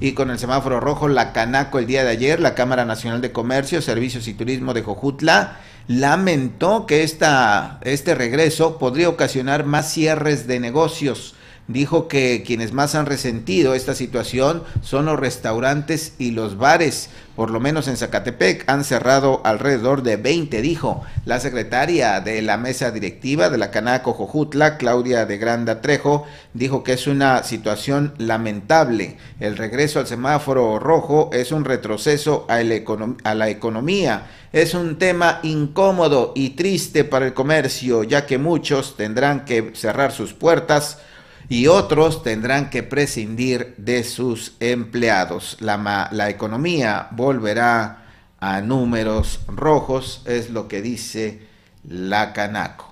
Y con el semáforo rojo, la Canaco el día de ayer, la Cámara Nacional de Comercio, Servicios y Turismo de Jojutla, lamentó que esta, este regreso podría ocasionar más cierres de negocios dijo que quienes más han resentido esta situación son los restaurantes y los bares, por lo menos en Zacatepec han cerrado alrededor de 20, dijo la secretaria de la mesa directiva de la Canaco Jojutla, Claudia de Granda Trejo, dijo que es una situación lamentable. El regreso al semáforo rojo es un retroceso a la economía, es un tema incómodo y triste para el comercio, ya que muchos tendrán que cerrar sus puertas y otros tendrán que prescindir de sus empleados. La, economía volverá a números rojos, es lo que dice la Canaco.